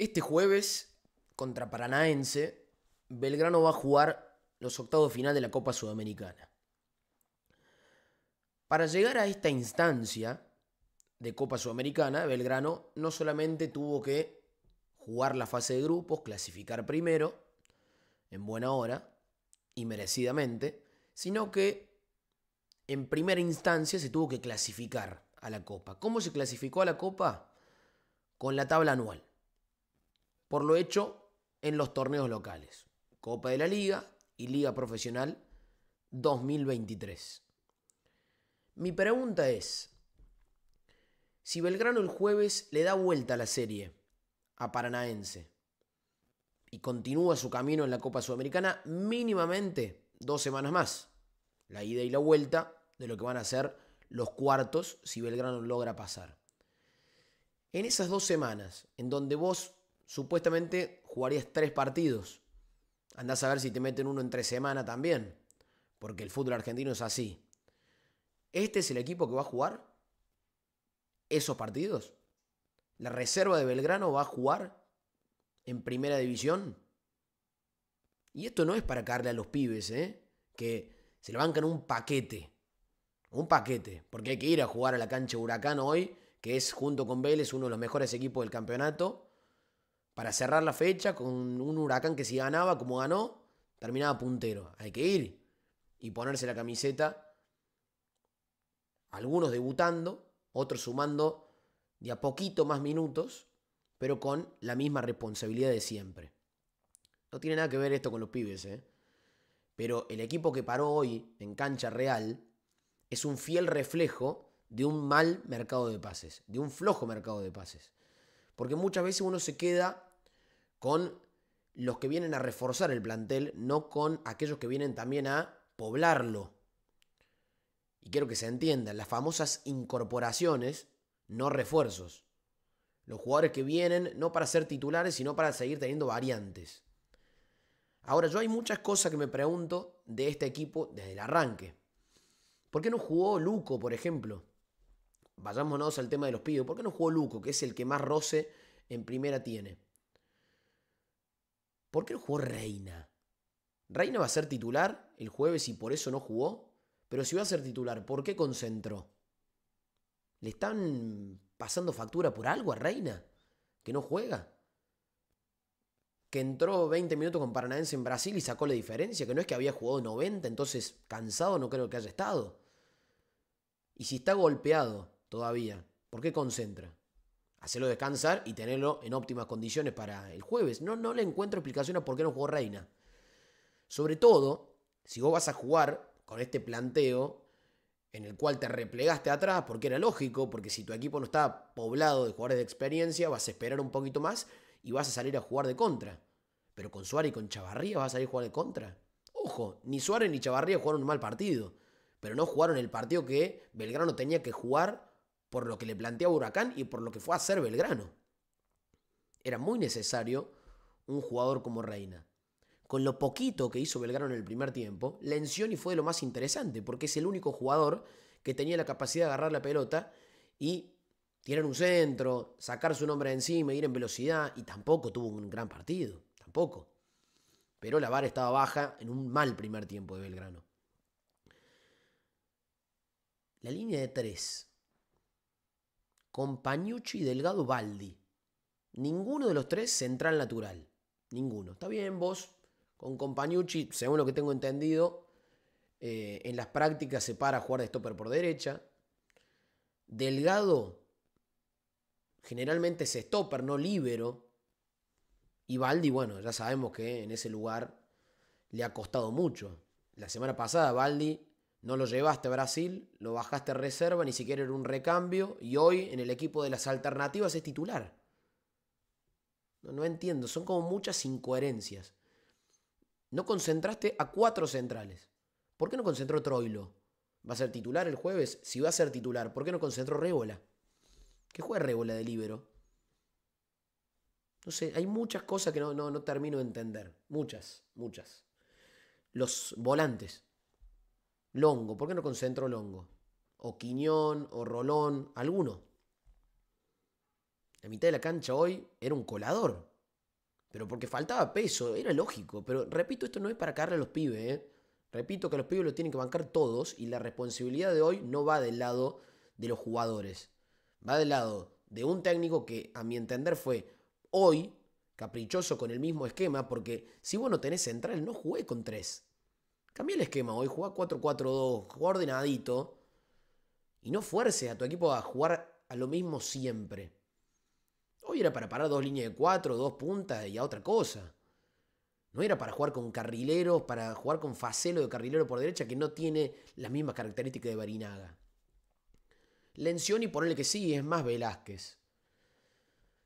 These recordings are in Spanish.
Este jueves, contra Paranaense, Belgrano va a jugar los octavos final de la Copa Sudamericana. Para llegar a esta instancia de Copa Sudamericana, Belgrano no solamente tuvo que jugar la fase de grupos, clasificar primero, en buena hora y merecidamente, sino que en primera instancia se tuvo que clasificar a la Copa. ¿Cómo se clasificó a la Copa? Con la tabla anual por lo hecho en los torneos locales, Copa de la Liga y Liga Profesional 2023. Mi pregunta es, si Belgrano el jueves le da vuelta a la serie a Paranaense y continúa su camino en la Copa Sudamericana mínimamente dos semanas más, la ida y la vuelta de lo que van a ser los cuartos si Belgrano logra pasar. En esas dos semanas en donde vos supuestamente jugarías tres partidos. Andás a ver si te meten uno en tres semana también, porque el fútbol argentino es así. ¿Este es el equipo que va a jugar esos partidos? ¿La reserva de Belgrano va a jugar en primera división? Y esto no es para caerle a los pibes, ¿eh? que se le bancan un paquete. Un paquete, porque hay que ir a jugar a la cancha Huracán hoy, que es junto con Vélez uno de los mejores equipos del campeonato para cerrar la fecha con un huracán que si ganaba como ganó, terminaba puntero. Hay que ir y ponerse la camiseta. Algunos debutando, otros sumando de a poquito más minutos, pero con la misma responsabilidad de siempre. No tiene nada que ver esto con los pibes, ¿eh? Pero el equipo que paró hoy en cancha real es un fiel reflejo de un mal mercado de pases, de un flojo mercado de pases. Porque muchas veces uno se queda con los que vienen a reforzar el plantel, no con aquellos que vienen también a poblarlo. Y quiero que se entiendan, las famosas incorporaciones, no refuerzos. Los jugadores que vienen no para ser titulares, sino para seguir teniendo variantes. Ahora, yo hay muchas cosas que me pregunto de este equipo desde el arranque. ¿Por qué no jugó Luco, por ejemplo? Vayámonos al tema de los pibes. ¿Por qué no jugó Luco, que es el que más roce en primera tiene? ¿Por qué jugó Reina? Reina va a ser titular el jueves y por eso no jugó. Pero si va a ser titular, ¿por qué concentró? ¿Le están pasando factura por algo a Reina? ¿Que no juega? ¿Que entró 20 minutos con Paranaense en Brasil y sacó la diferencia? ¿Que no es que había jugado 90, entonces cansado no creo que haya estado? Y si está golpeado todavía, ¿por qué concentra? hacerlo descansar y tenerlo en óptimas condiciones para el jueves. No, no le encuentro explicaciones a por qué no jugó Reina. Sobre todo, si vos vas a jugar con este planteo en el cual te replegaste atrás, porque era lógico, porque si tu equipo no está poblado de jugadores de experiencia, vas a esperar un poquito más y vas a salir a jugar de contra. Pero con Suárez y con Chavarría vas a salir a jugar de contra. Ojo, ni Suárez ni Chavarría jugaron un mal partido, pero no jugaron el partido que Belgrano tenía que jugar por lo que le planteaba Huracán y por lo que fue a hacer Belgrano. Era muy necesario un jugador como Reina. Con lo poquito que hizo Belgrano en el primer tiempo, Lencioni fue de lo más interesante, porque es el único jugador que tenía la capacidad de agarrar la pelota y tirar un centro, sacar su nombre de encima, ir en velocidad, y tampoco tuvo un gran partido, tampoco. Pero la vara estaba baja en un mal primer tiempo de Belgrano. La línea de tres Compañucci, y Delgado Baldi. Ninguno de los tres central natural. Ninguno. Está bien, vos con Compañucci, según lo que tengo entendido, eh, en las prácticas se para a jugar de stopper por derecha. Delgado generalmente es stopper, no libero. Y Baldi, bueno, ya sabemos que en ese lugar le ha costado mucho. La semana pasada Baldi no lo llevaste a Brasil, lo bajaste a reserva, ni siquiera era un recambio, y hoy en el equipo de las alternativas es titular. No, entiendo, son como muchas incoherencias. No concentraste a cuatro centrales. ¿Por qué no concentró Troilo? ¿Va a ser titular el jueves? Si va a ser titular, ¿por qué no concentró Rébola? ¿Qué juega Rébola de libero? No sé, hay muchas cosas que no, no, no termino de entender. Muchas, muchas. Los volantes. Longo, ¿por qué no concentro Longo? O Quiñón, o Rolón, alguno. La mitad de la cancha hoy era un colador. Pero porque faltaba peso, era lógico. Pero repito, esto no es para caerle a los pibes. ¿eh? Repito que los pibes lo tienen que bancar todos y la responsabilidad de hoy no va del lado de los jugadores. Va del lado de un técnico que, a mi entender, fue hoy caprichoso con el mismo esquema, porque si vos no tenés central, no jugué con tres. Cambia el esquema hoy, juega 4-4-2, juega ordenadito. Y no fuerce a tu equipo a jugar a lo mismo siempre. Hoy era para parar dos líneas de cuatro, dos puntas y a otra cosa. No era para jugar con carrileros, para jugar con Facelo de carrilero por derecha que no tiene las mismas características de Barinaga. y ponerle que sí, es más Velázquez.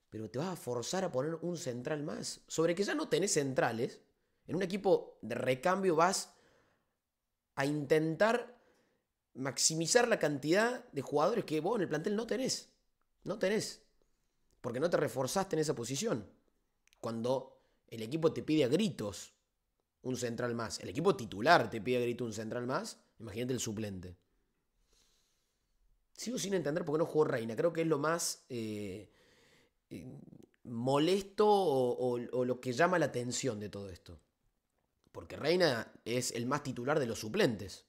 Pero te vas a forzar a poner un central más. Sobre que ya no tenés centrales. En un equipo de recambio vas a intentar maximizar la cantidad de jugadores que vos en el plantel no tenés. No tenés. Porque no te reforzaste en esa posición. Cuando el equipo te pide a gritos un central más. El equipo titular te pide a gritos un central más. Imagínate el suplente. Sigo sin entender por qué no jugó Reina. Creo que es lo más eh, eh, molesto o lo que llama la atención de todo esto. Porque Reina es el más titular de los suplentes.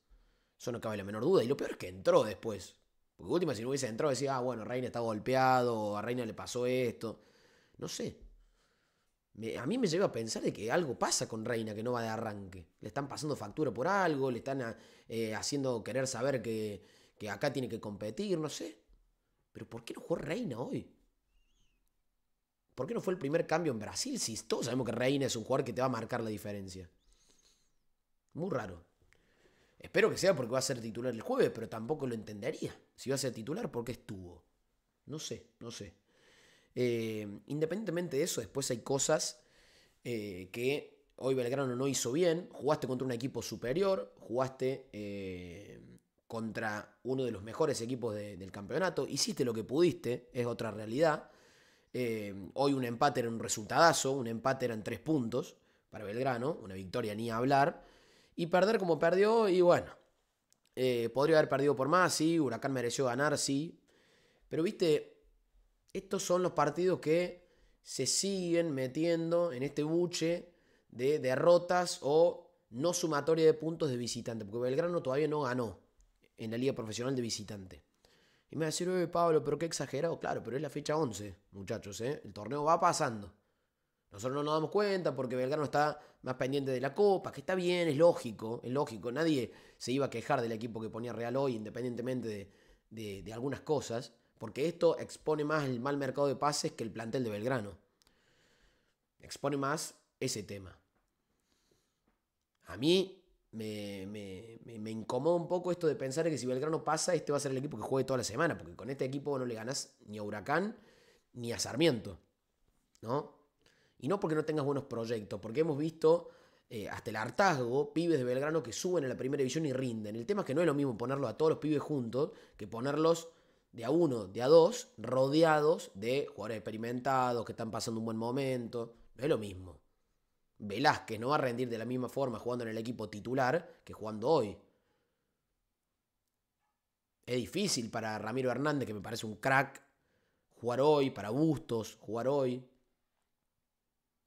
Eso no cabe la menor duda. Y lo peor es que entró después. Porque última, si no hubiese entrado, decía, ah, bueno, Reina está golpeado, a Reina le pasó esto. No sé. a mí me lleva a pensar de que algo pasa con Reina que no va de arranque. Le están pasando factura por algo, le están eh, haciendo querer saber que, que acá tiene que competir, no sé. Pero ¿por qué no jugó Reina hoy? ¿Por qué no fue el primer cambio en Brasil si todos sabemos que Reina es un jugador que te va a marcar la diferencia? Muy raro. Espero que sea porque va a ser titular el jueves, pero tampoco lo entendería. Si va a ser titular, ¿por qué estuvo? No sé, no sé. Eh, independientemente de eso, después hay cosas eh, que hoy Belgrano no hizo bien. Jugaste contra un equipo superior, jugaste eh, contra uno de los mejores equipos del campeonato, hiciste lo que pudiste, es otra realidad. hoy un empate era un resultadazo, un empate eran tres puntos para Belgrano, una victoria ni hablar. Y perder como perdió, y bueno, eh, podría haber perdido por más, sí, Huracán mereció ganar, sí. Pero viste, estos son los partidos que se siguen metiendo en este buche de derrotas o no sumatoria de puntos de visitante, porque Belgrano todavía no ganó en la liga profesional de visitante. Y me va a decir, Pablo, pero qué exagerado, claro, pero es la fecha 11, muchachos, ¿eh? el torneo va pasando. Nosotros no nos damos cuenta porque Belgrano está más pendiente de la Copa, que está bien, es lógico, es lógico. Nadie se iba a quejar del equipo que ponía Real hoy, independientemente de, algunas cosas, porque esto expone más el mal mercado de pases que el plantel de Belgrano. Expone más ese tema. A mí me, me, incomoda un poco esto de pensar que si Belgrano pasa, este va a ser el equipo que juegue toda la semana, porque con este equipo no le ganas ni a Huracán ni a Sarmiento. ¿No? Y no porque no tengas buenos proyectos, porque hemos visto eh, hasta el hartazgo pibes de Belgrano que suben a la primera división y rinden. El tema es que no es lo mismo ponerlos a todos los pibes juntos que ponerlos de a uno, de a dos, rodeados de jugadores experimentados que están pasando un buen momento. No es lo mismo. Velázquez no va a rendir de la misma forma jugando en el equipo titular que jugando hoy. Es difícil para Ramiro Hernández, que me parece un crack, jugar hoy, para Bustos, jugar hoy.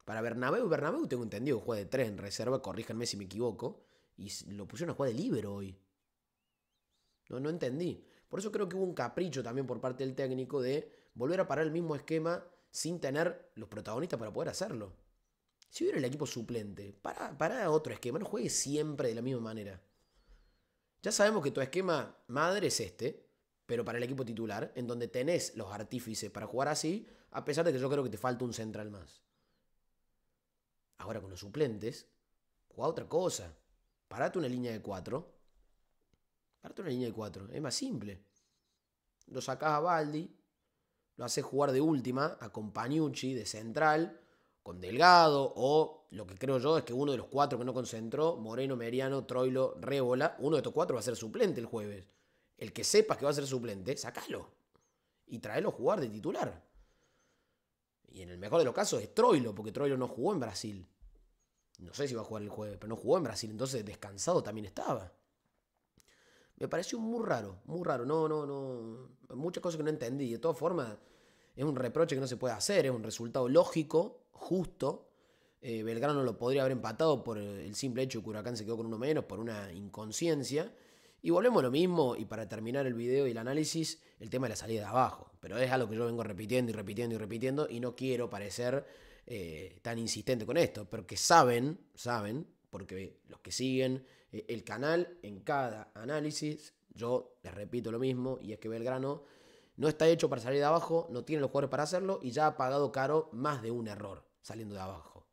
Para Bernabéu, Bernabéu tengo entendido juega de 3 en reserva, corríjanme si me equivoco. Y lo pusieron a jugar de libero hoy. No, no entendí. Por eso creo que hubo un capricho también por parte del técnico de volver a parar el mismo esquema sin tener los protagonistas para poder hacerlo. Si hubiera el equipo suplente, para, para otro esquema, no juegue siempre de la misma manera. Ya sabemos que tu esquema madre es este, pero para el equipo titular, en donde tenés los artífices para jugar así, a pesar de que yo creo que te falta un central más. Ahora con los suplentes, juega otra cosa. Parate una línea de cuatro, Parate una línea de cuatro, Es más simple. Lo sacás a Baldi. Lo haces jugar de última a Compañucci de central. Con Delgado. O lo que creo yo es que uno de los cuatro que no concentró. Moreno, Meriano, Troilo, Rébola. Uno de estos cuatro va a ser suplente el jueves. El que sepas que va a ser suplente, sacalo. Y tráelo a jugar de titular y en el mejor de los casos es Troilo, porque Troilo no jugó en Brasil. No sé si va a jugar el jueves, pero no jugó en Brasil, entonces descansado también estaba. Me pareció muy raro, muy raro. No, no, no. Muchas cosas que no entendí. De todas formas, es un reproche que no se puede hacer, es un resultado lógico, justo. Eh, Belgrano lo podría haber empatado por el simple hecho que Huracán se quedó con uno menos, por una inconsciencia. Y volvemos a lo mismo, y para terminar el video y el análisis, el tema de la salida de abajo. Pero es algo que yo vengo repitiendo y repitiendo y repitiendo, y no quiero parecer eh, tan insistente con esto, pero que saben, saben, porque los que siguen eh, el canal en cada análisis, yo les repito lo mismo, y es que Belgrano no está hecho para salir de abajo, no tiene los jugadores para hacerlo, y ya ha pagado caro más de un error saliendo de abajo.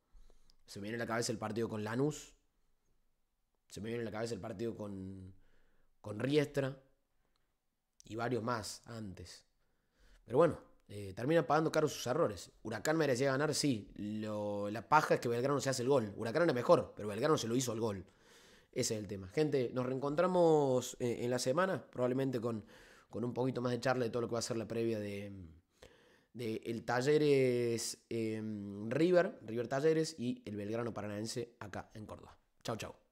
Se me viene a la cabeza el partido con Lanús, se me viene a la cabeza el partido con con Riestra y varios más antes. Pero bueno, eh, termina pagando caro sus errores. Huracán merecía ganar, sí. la paja es que Belgrano se hace el gol. Huracán era mejor, pero Belgrano se lo hizo el gol. Ese es el tema. Gente, nos reencontramos eh, en, la semana, probablemente con, con, un poquito más de charla de todo lo que va a ser la previa de, el Talleres eh, River, River Talleres y el Belgrano Paranaense acá en Córdoba. Chau, chau.